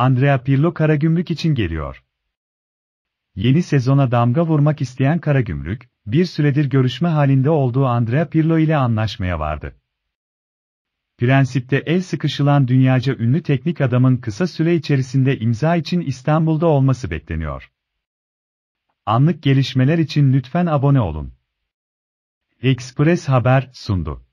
Andrea Pirlo Karagümrük için geliyor. Yeni sezona damga vurmak isteyen Karagümrük, bir süredir görüşme halinde olduğu Andrea Pirlo ile anlaşmaya vardı. Prensipte el sıkışılan dünyaca ünlü teknik adamın kısa süre içerisinde imza için İstanbul'da olması bekleniyor. Anlık gelişmeler için lütfen abone olun. Express Haber sundu.